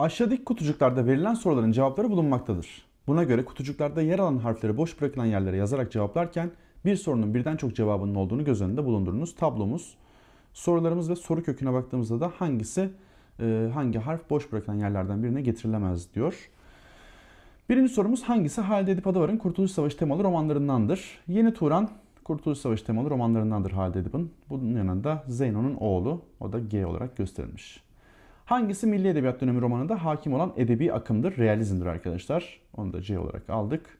Aşağıdaki kutucuklarda verilen soruların cevapları bulunmaktadır. Buna göre kutucuklarda yer alan harfleri boş bırakılan yerlere yazarak cevaplarken bir sorunun birden çok cevabının olduğunu göz önünde bulundurunuz. Tablomuz, sorularımız ve soru köküne baktığımızda da hangisi e, hangi harf boş bırakılan yerlerden birine getirilemez diyor. Birinci sorumuz hangisi Halide Edip Adavar'ın Kurtuluş Savaşı temalı romanlarındandır? Yeni Turan Kurtuluş Savaşı temalı romanlarındandır Halide Edip'in. Bunun yanında Zeyno'nun oğlu o da G olarak gösterilmiş. Hangisi Milli Edebiyat Dönemi romanında hakim olan edebi akımdır? Realizmdir arkadaşlar. Onu da C olarak aldık.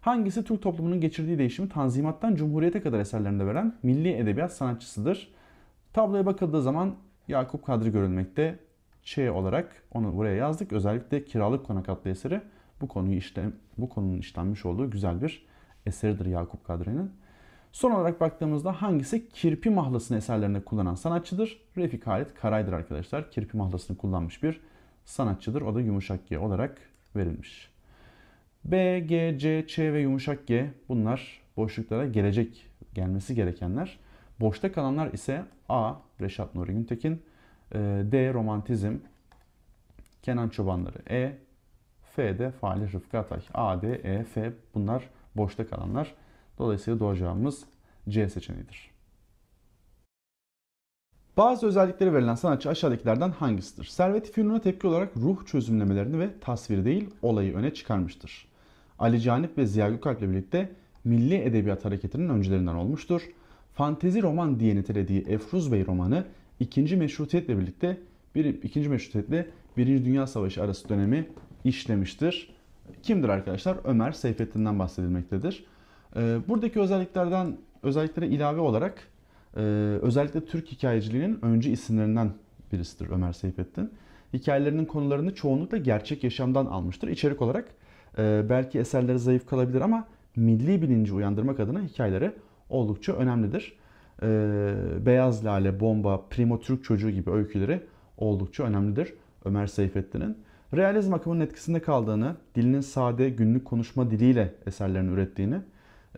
Hangisi Türk toplumunun geçirdiği değişimi Tanzimat'tan Cumhuriyete kadar eserlerinde veren milli edebiyat sanatçısıdır? Tabloya bakıldığı zaman Yakup Kadri görülmekte. Ç olarak onu buraya yazdık. Özellikle Kiralık Konak adlı eseri bu konuyu işte bu konunun işlenmiş olduğu güzel bir eseridir Yakup Kadri'nin. Son olarak baktığımızda hangisi kirpi mahlasını eserlerinde kullanan sanatçıdır? Refik Halit Karay'dır arkadaşlar. Kirpi mahlasını kullanmış bir sanatçıdır. O da yumuşak G olarak verilmiş. B, G, C, Ç ve yumuşak G bunlar boşluklara gelecek, gelmesi gerekenler. Boşta kalanlar ise A, Reşat Nuri Güntekin, ee, D, Romantizm, Kenan Çobanları, E, F de Fahri Rıfkı Atay. A, D, E, F bunlar boşta kalanlar. Dolayısıyla doğacağımız C seçeneğidir. Bazı özellikleri verilen sanatçı aşağıdakilerden hangisidir? Servet Fünun'a tepki olarak ruh çözümlemelerini ve tasviri değil olayı öne çıkarmıştır. Ali Canip ve Ziya Gökalp ile birlikte Milli Edebiyat Hareketi'nin öncülerinden olmuştur. Fantezi roman diye nitelediği Efruz Bey romanı ikinci Meşrutiyet'le birlikte bir, 2. Meşrutiyet'le 1. Dünya Savaşı arası dönemi işlemiştir. Kimdir arkadaşlar? Ömer Seyfettin'den bahsedilmektedir. Ee, buradaki özelliklerden özelliklere ilave olarak e, özellikle Türk hikayeciliğinin öncü isimlerinden birisidir Ömer Seyfettin. Hikayelerinin konularını çoğunlukla gerçek yaşamdan almıştır. İçerik olarak e, belki eserleri zayıf kalabilir ama milli bilinci uyandırmak adına hikayeleri oldukça önemlidir. E, Beyaz Lale, Bomba, Primo Türk Çocuğu gibi öyküleri oldukça önemlidir Ömer Seyfettin'in. Realizm akımının etkisinde kaldığını, dilinin sade günlük konuşma diliyle eserlerini ürettiğini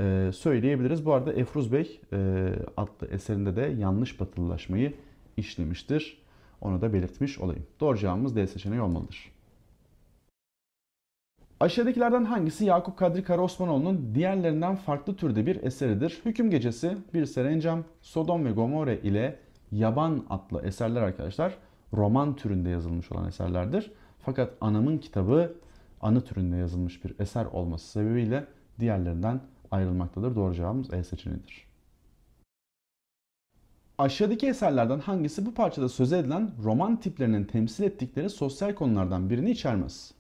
ee, söyleyebiliriz. Bu arada Efruz Bey e, adlı eserinde de yanlış batılılaşmayı işlemiştir. Onu da belirtmiş olayım. Doğru cevabımız D seçeneği olmalıdır. Aşağıdakilerden hangisi Yakup Kadri Karaosmanoğlu'nun diğerlerinden farklı türde bir eseridir? Hüküm Gecesi, Bir Serencam, Sodom ve Gomorre ile Yaban adlı eserler arkadaşlar roman türünde yazılmış olan eserlerdir. Fakat Anam'ın kitabı anı türünde yazılmış bir eser olması sebebiyle diğerlerinden ayrılmaktadır. Doğru cevabımız E seçeneğidir. Aşağıdaki eserlerden hangisi bu parçada söz edilen roman tiplerinin temsil ettikleri sosyal konulardan birini içermez?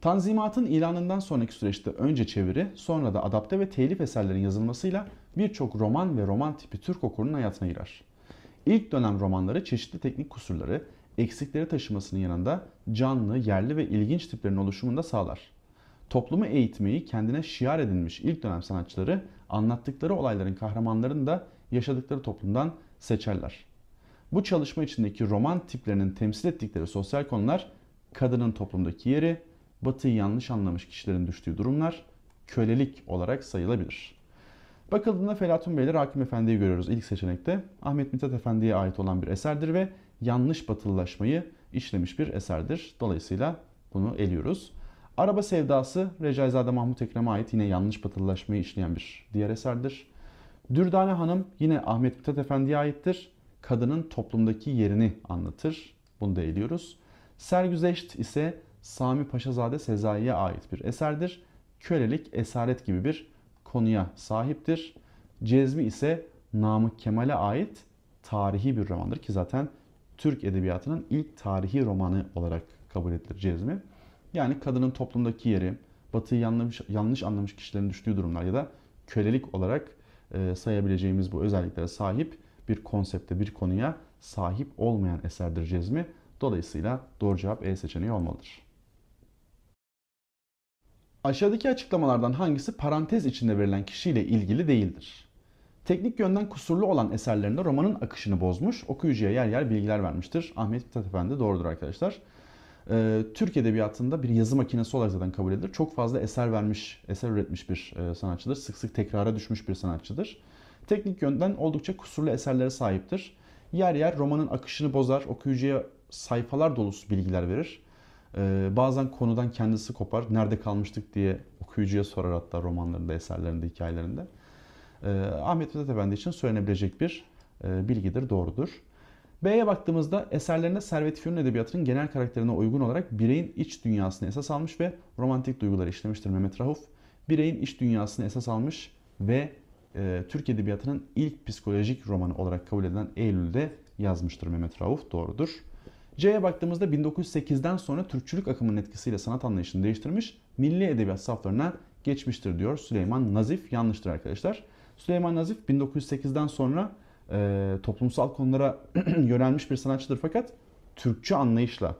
Tanzimatın ilanından sonraki süreçte önce çeviri, sonra da adapte ve telif eserlerin yazılmasıyla birçok roman ve roman tipi Türk okurunun hayatına girer. İlk dönem romanları çeşitli teknik kusurları, eksikleri taşımasının yanında canlı, yerli ve ilginç tiplerin oluşumunu da sağlar. Toplumu eğitmeyi kendine şiar edinmiş ilk dönem sanatçıları anlattıkları olayların kahramanlarını da yaşadıkları toplumdan seçerler. Bu çalışma içindeki roman tiplerinin temsil ettikleri sosyal konular kadının toplumdaki yeri, batıyı yanlış anlamış kişilerin düştüğü durumlar kölelik olarak sayılabilir. Bakıldığında Felatun Beyler Hakim Efendi'yi görüyoruz ilk seçenekte. Ahmet Mithat Efendi'ye ait olan bir eserdir ve yanlış batılılaşmayı işlemiş bir eserdir. Dolayısıyla bunu eliyoruz. Araba Sevdası Recaizade Mahmut Ekrem'e ait yine yanlış batılılaşmayı işleyen bir diğer eserdir. Dürdane Hanım yine Ahmet Mithat Efendi'ye aittir. Kadının toplumdaki yerini anlatır. Bunu da ediyoruz. Sergüzeşt ise Sami Paşazade Sezai'ye ait bir eserdir. Kölelik, esaret gibi bir konuya sahiptir. Cezmi ise Namık Kemal'e ait tarihi bir romandır ki zaten Türk edebiyatının ilk tarihi romanı olarak kabul edilir Cezmi. Yani kadının toplumdaki yeri, batıyı yanlış, yanlış anlamış kişilerin düştüğü durumlar ya da kölelik olarak e, sayabileceğimiz bu özelliklere sahip bir konsepte, bir konuya sahip olmayan eserdir cezmi. Dolayısıyla doğru cevap E seçeneği olmalıdır. Aşağıdaki açıklamalardan hangisi parantez içinde verilen kişiyle ilgili değildir? Teknik yönden kusurlu olan eserlerinde romanın akışını bozmuş, okuyucuya yer yer bilgiler vermiştir. Ahmet Mithat Efendi doğrudur arkadaşlar e, Türk edebiyatında bir yazı makinesi olarak zaten kabul edilir. Çok fazla eser vermiş, eser üretmiş bir e, sanatçıdır. Sık sık tekrara düşmüş bir sanatçıdır. Teknik yönden oldukça kusurlu eserlere sahiptir. Yer yer romanın akışını bozar, okuyucuya sayfalar dolusu bilgiler verir. E, bazen konudan kendisi kopar. Nerede kalmıştık diye okuyucuya sorar hatta romanlarında, eserlerinde, hikayelerinde. E, Ahmet Mithat Efendi için söylenebilecek bir e, bilgidir, doğrudur. B'ye baktığımızda eserlerinde Servet Fünun edebiyatının genel karakterine uygun olarak bireyin iç dünyasını esas almış ve romantik duyguları işlemiştir Mehmet Rauf. Bireyin iç dünyasını esas almış ve e, Türk Edebiyatı'nın ilk psikolojik romanı olarak kabul edilen Eylül'de yazmıştır Mehmet Rauf. Doğrudur. C'ye baktığımızda 1908'den sonra Türkçülük akımının etkisiyle sanat anlayışını değiştirmiş, milli edebiyat saflarına geçmiştir diyor Süleyman Nazif. Yanlıştır arkadaşlar. Süleyman Nazif 1908'den sonra e, toplumsal konulara yönelmiş bir sanatçıdır fakat Türkçe anlayışla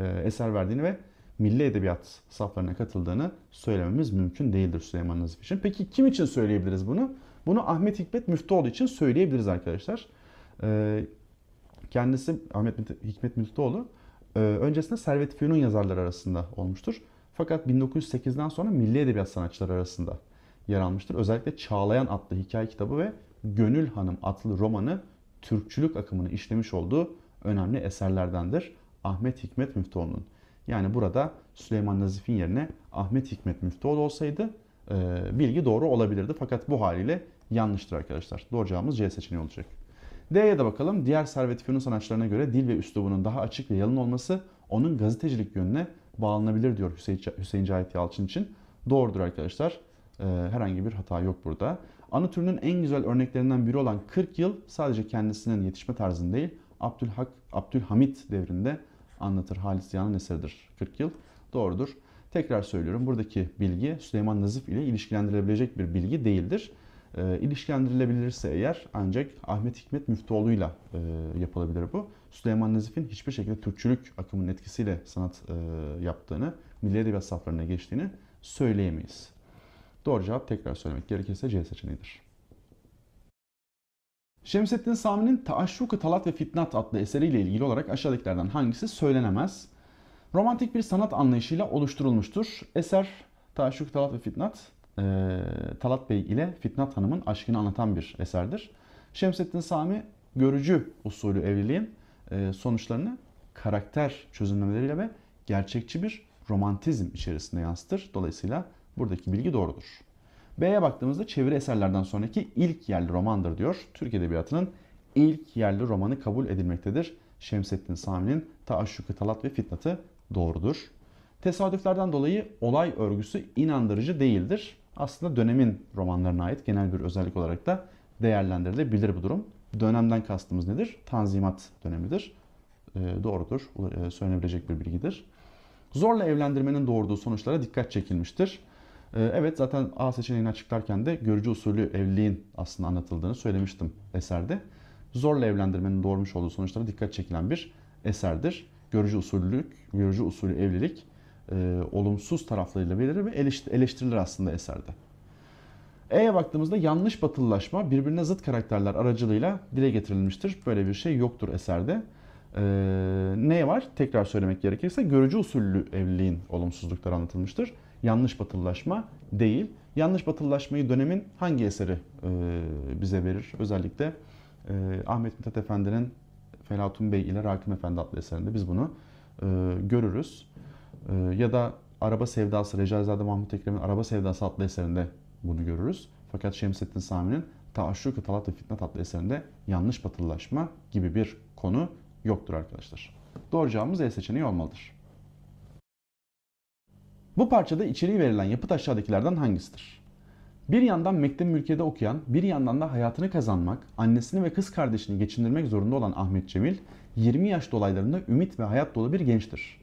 e, eser verdiğini ve milli edebiyat saflarına katıldığını söylememiz mümkün değildir Süleyman Nazif için. Peki kim için söyleyebiliriz bunu? Bunu Ahmet Hikmet Müftüoğlu için söyleyebiliriz arkadaşlar. E, kendisi Ahmet Hikmet Müftüoğlu e, öncesinde Servet Fünun yazarları arasında olmuştur. Fakat 1908'den sonra milli edebiyat sanatçıları arasında yer almıştır. Özellikle Çağlayan adlı hikaye kitabı ve Gönül Hanım adlı romanı Türkçülük akımını işlemiş olduğu önemli eserlerdendir. Ahmet Hikmet Müftüoğlu'nun. Yani burada Süleyman Nazif'in yerine Ahmet Hikmet Müftüoğlu olsaydı e, bilgi doğru olabilirdi. Fakat bu haliyle yanlıştır arkadaşlar. Doğru cevabımız C seçeneği olacak. D'ye de bakalım. Diğer Servet Fünun sanatçılarına göre dil ve üslubunun daha açık ve yalın olması onun gazetecilik yönüne bağlanabilir diyor Hüseyin, Hüseyin Cahit Yalçın için. Doğrudur arkadaşlar. E, herhangi bir hata yok burada. Anı türünün en güzel örneklerinden biri olan 40 yıl sadece kendisinin yetişme tarzını değil, Abdülhak, Abdülhamit devrinde anlatır Halis Ziya'nın eseridir 40 yıl. Doğrudur. Tekrar söylüyorum buradaki bilgi Süleyman Nazif ile ilişkilendirilebilecek bir bilgi değildir. E, ilişkilendirilebilirse eğer ancak Ahmet Hikmet Müftüoğlu ile yapılabilir bu. Süleyman Nazif'in hiçbir şekilde Türkçülük akımının etkisiyle sanat e, yaptığını, milli edebiyat saflarına geçtiğini söyleyemeyiz. Doğru cevap tekrar söylemek gerekirse C seçeneğidir. Şemsettin Sami'nin Taşşuk-ı Talat ve Fitnat adlı eseriyle ilgili olarak aşağıdakilerden hangisi söylenemez? Romantik bir sanat anlayışıyla oluşturulmuştur. Eser Taşşuk-ı Talat ve Fitnat, e, Talat Bey ile Fitnat Hanım'ın aşkını anlatan bir eserdir. Şemsettin Sami görücü usulü evliliğin e, sonuçlarını karakter çözümlemeleriyle ve gerçekçi bir romantizm içerisinde yansıtır. Dolayısıyla Buradaki bilgi doğrudur. B'ye baktığımızda çeviri eserlerden sonraki ilk yerli romandır diyor. Türk Edebiyatı'nın ilk yerli romanı kabul edilmektedir. Şemsettin Sami'nin Taaşşukı Talat ve Fitnat'ı doğrudur. Tesadüflerden dolayı olay örgüsü inandırıcı değildir. Aslında dönemin romanlarına ait genel bir özellik olarak da değerlendirilebilir bu durum. Dönemden kastımız nedir? Tanzimat dönemidir. E, doğrudur, e, söylenebilecek bir bilgidir. Zorla evlendirmenin doğurduğu sonuçlara dikkat çekilmiştir. Ee, evet zaten A seçeneğini açıklarken de görücü usulü evliliğin aslında anlatıldığını söylemiştim eserde. Zorla evlendirmenin doğurmuş olduğu sonuçlara dikkat çekilen bir eserdir. Görücü usullülük, görücü usulü evlilik e, olumsuz taraflarıyla belirir ve eleştirilir aslında eserde. E'ye baktığımızda yanlış batılılaşma birbirine zıt karakterler aracılığıyla dile getirilmiştir. Böyle bir şey yoktur eserde. Ee, ne var? Tekrar söylemek gerekirse görücü usullü evliliğin olumsuzlukları anlatılmıştır yanlış batılılaşma değil. Yanlış batılılaşmayı dönemin hangi eseri e, bize verir? Özellikle e, Ahmet Mithat Efendi'nin Felatun Bey ile Rakim Efendi adlı eserinde biz bunu e, görürüz. Ya da Araba Sevdası, Recaizade Mahmut Ekrem'in Araba Sevdası adlı eserinde bunu görürüz. Fakat Şemsettin Sami'nin Taşşuk-ı Talat ve Fitnat adlı eserinde yanlış batılılaşma gibi bir konu yoktur arkadaşlar. Doğru cevabımız E seçeneği olmalıdır. Bu parçada içeriği verilen yapıt aşağıdakilerden hangisidir? Bir yandan mektebi ülkede okuyan, bir yandan da hayatını kazanmak, annesini ve kız kardeşini geçindirmek zorunda olan Ahmet Cemil, 20 yaş dolaylarında ümit ve hayat dolu bir gençtir.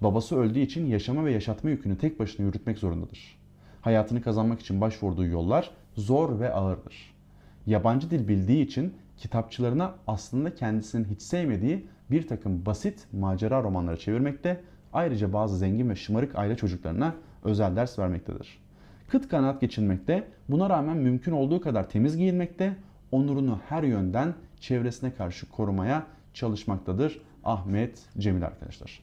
Babası öldüğü için yaşama ve yaşatma yükünü tek başına yürütmek zorundadır. Hayatını kazanmak için başvurduğu yollar zor ve ağırdır. Yabancı dil bildiği için kitapçılarına aslında kendisinin hiç sevmediği bir takım basit macera romanları çevirmekte Ayrıca bazı zengin ve şımarık aile çocuklarına özel ders vermektedir. Kıt kanaat geçinmekte, buna rağmen mümkün olduğu kadar temiz giyinmekte, onurunu her yönden çevresine karşı korumaya çalışmaktadır Ahmet Cemil arkadaşlar.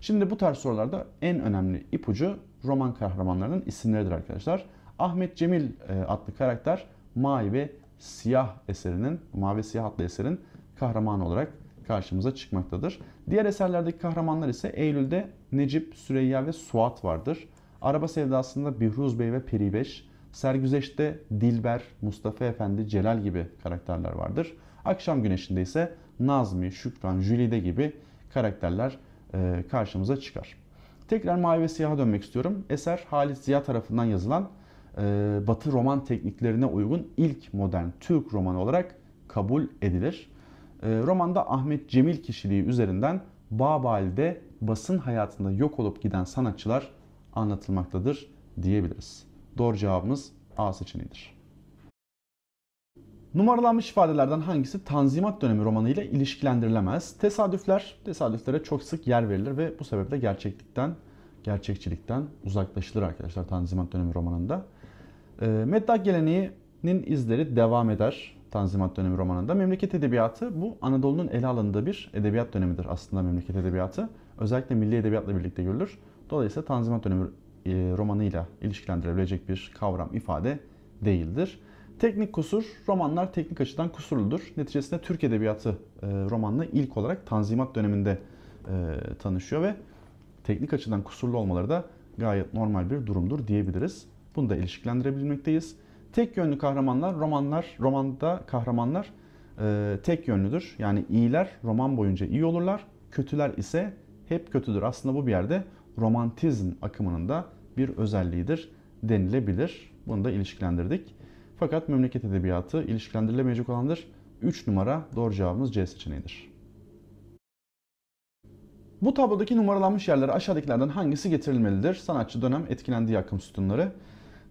Şimdi bu tarz sorularda en önemli ipucu roman kahramanlarının isimleridir arkadaşlar. Ahmet Cemil e, adlı karakter Mavi ve Siyah eserinin, Mavi Siyah adlı eserin kahramanı olarak karşımıza çıkmaktadır. Diğer eserlerdeki kahramanlar ise Eylül'de Necip, Süreyya ve Suat vardır. Araba sevdasında Bihruz Bey ve Peribeş, Sergüzeş'te Dilber, Mustafa Efendi, Celal gibi karakterler vardır. Akşam Güneşi'nde ise Nazmi, Şükran, Jülide gibi karakterler e, karşımıza çıkar. Tekrar mavi ve siyaha dönmek istiyorum. Eser Halit Ziya tarafından yazılan e, Batı roman tekniklerine uygun ilk modern Türk romanı olarak kabul edilir. Ee, romanda Ahmet Cemil kişiliği üzerinden Babal'de basın hayatında yok olup giden sanatçılar anlatılmaktadır diyebiliriz. Doğru cevabımız A seçeneğidir. Numaralanmış ifadelerden hangisi Tanzimat dönemi romanıyla ilişkilendirilemez? Tesadüfler, tesadüflere çok sık yer verilir ve bu sebeple gerçeklikten, gerçekçilikten uzaklaşılır arkadaşlar Tanzimat dönemi romanında. E, ee, Meddah geleneğinin izleri devam eder. Tanzimat dönemi romanında. Memleket edebiyatı bu Anadolu'nun ele alındığı bir edebiyat dönemidir aslında memleket edebiyatı. Özellikle milli edebiyatla birlikte görülür. Dolayısıyla Tanzimat dönemi e, romanıyla ilişkilendirebilecek bir kavram, ifade değildir. Teknik kusur, romanlar teknik açıdan kusurludur. Neticesinde Türk Edebiyatı e, romanla ilk olarak Tanzimat döneminde e, tanışıyor ve teknik açıdan kusurlu olmaları da gayet normal bir durumdur diyebiliriz. Bunu da ilişkilendirebilmekteyiz. Tek yönlü kahramanlar romanlar, romanda kahramanlar e, tek yönlüdür. Yani iyiler roman boyunca iyi olurlar, kötüler ise hep kötüdür. Aslında bu bir yerde romantizm akımının da bir özelliğidir denilebilir. Bunu da ilişkilendirdik. Fakat memleket edebiyatı ilişkilendirilemeyecek olandır. 3 numara doğru cevabımız C seçeneğidir. Bu tablodaki numaralanmış yerlere aşağıdakilerden hangisi getirilmelidir? Sanatçı dönem etkilendiği akım sütunları.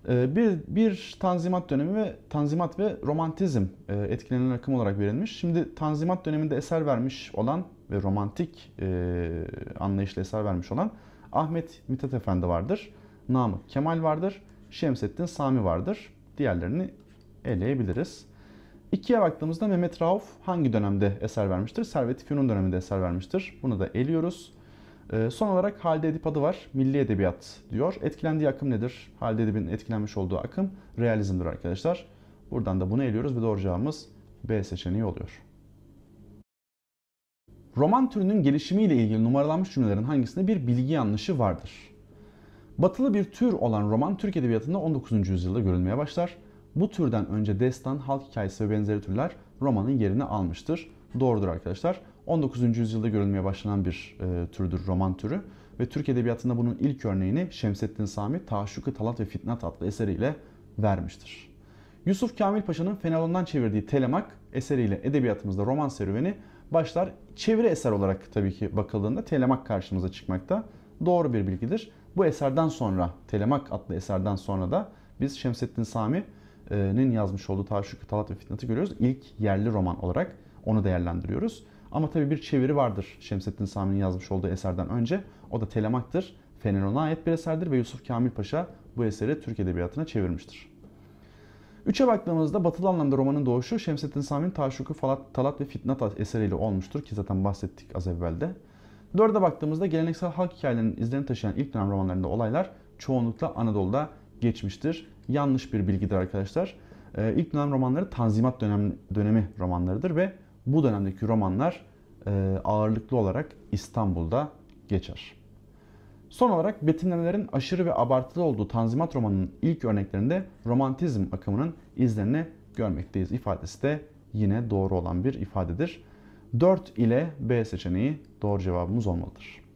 Ee, bir, bir tanzimat dönemi ve tanzimat ve romantizm e, etkilenen akım olarak verilmiş. Şimdi tanzimat döneminde eser vermiş olan ve romantik e, anlayışla eser vermiş olan Ahmet Mithat Efendi vardır. Namık Kemal vardır. Şemsettin Sami vardır. Diğerlerini eleyebiliriz. İkiye baktığımızda Mehmet Rauf hangi dönemde eser vermiştir? Servet-i Fünun döneminde eser vermiştir. Bunu da eliyoruz. Ee, son olarak Halide Edip adı var. Milli edebiyat diyor. Etkilendiği akım nedir? Halide Edip'in etkilenmiş olduğu akım realizmdir arkadaşlar. Buradan da bunu eliyoruz ve doğru cevabımız B seçeneği oluyor. Roman türünün gelişimiyle ilgili numaralanmış cümlelerin hangisinde bir bilgi yanlışı vardır? Batılı bir tür olan roman Türk edebiyatında 19. yüzyılda görülmeye başlar. Bu türden önce destan, halk hikayesi ve benzeri türler romanın yerini almıştır. Doğrudur arkadaşlar. 19. yüzyılda görülmeye başlanan bir e, türdür roman türü ve Türk edebiyatında bunun ilk örneğini Şemsettin Sami Taşuku Talat ve Fitnat adlı eseriyle vermiştir. Yusuf Kamil Paşa'nın Fenelon'dan çevirdiği Telemak eseriyle edebiyatımızda roman serüveni başlar çeviri eser olarak tabii ki bakıldığında Telemak karşımıza çıkmakta. Doğru bir bilgidir. Bu eserden sonra Telemak adlı eserden sonra da biz Şemsettin Sami'nin yazmış olduğu Taşuku Talat ve Fitnat'ı görüyoruz. İlk yerli roman olarak onu değerlendiriyoruz. Ama tabii bir çeviri vardır Şemsettin Sami'nin yazmış olduğu eserden önce. O da Telemak'tır. Fenelon'a ait bir eserdir ve Yusuf Kamil Paşa bu eseri Türk Edebiyatı'na çevirmiştir. Üçe baktığımızda batılı anlamda romanın doğuşu Şemsettin Sami'nin Taşuku, Falat, Talat ve Fitnat eseriyle olmuştur ki zaten bahsettik az evvel de. Dörde baktığımızda geleneksel halk hikayelerinin izlerini taşıyan ilk dönem romanlarında olaylar çoğunlukla Anadolu'da geçmiştir. Yanlış bir bilgidir arkadaşlar. Ee, ilk dönem romanları Tanzimat dönem, dönemi romanlarıdır ve bu dönemdeki romanlar e, ağırlıklı olarak İstanbul'da geçer. Son olarak betimlemelerin aşırı ve abartılı olduğu Tanzimat romanının ilk örneklerinde romantizm akımının izlerini görmekteyiz ifadesi de yine doğru olan bir ifadedir. 4 ile B seçeneği doğru cevabımız olmalıdır.